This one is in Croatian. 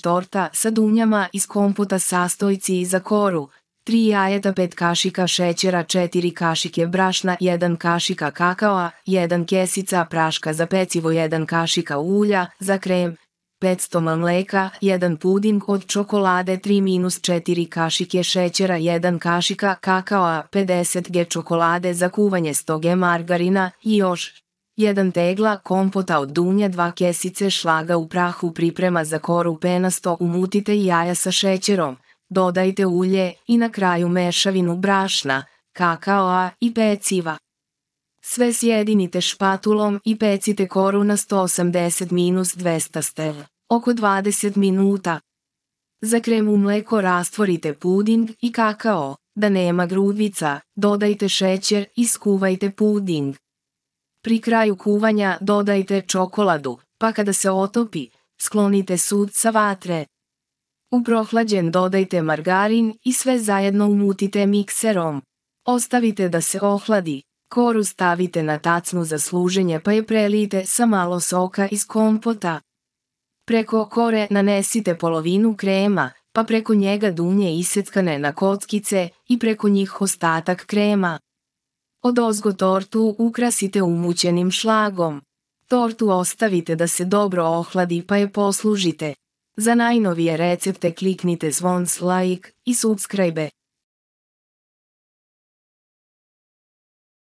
torta sa dunjama iz komputa sastojci za koru, 3 jajeta, 5 kašika šećera, 4 kašike brašna, 1 kašika kakaoa, 1 kesica praška za pecivo, 1 kašika ulja za krem, 500 mleka, 1 puding od čokolade 3 minus 4 kašike šećera, 1 kašika kakaoa, 50 g čokolade za kuvanje 100 g margarina i još jedan tegla kompota od dunja dva kesice šlaga u prahu priprema za koru penasto umutite jaja sa šećerom, dodajte ulje i na kraju mešavinu brašna, kakaoa i peciva. Sve sjedinite špatulom i pecite koru na 180-200 stel, oko 20 minuta. Za kremu mleko rastvorite puding i kakao, da nema grudvica, dodajte šećer i skuvajte puding. Pri kraju kuvanja dodajte čokoladu, pa kada se otopi, sklonite sud sa vatre. U prohlađen dodajte margarin i sve zajedno umutite mikserom. Ostavite da se ohladi, koru stavite na tacnu za služenje pa je prelijte sa malo soka iz kompota. Preko kore nanesite polovinu krema, pa preko njega dunje iseckane na kockice i preko njih ostatak krema. Odozgo tortu ukrasite umućenim šlagom. Tortu ostavite da se dobro ohladi pa je poslužite. Za najnovije recepte kliknite zvon like i subscribe.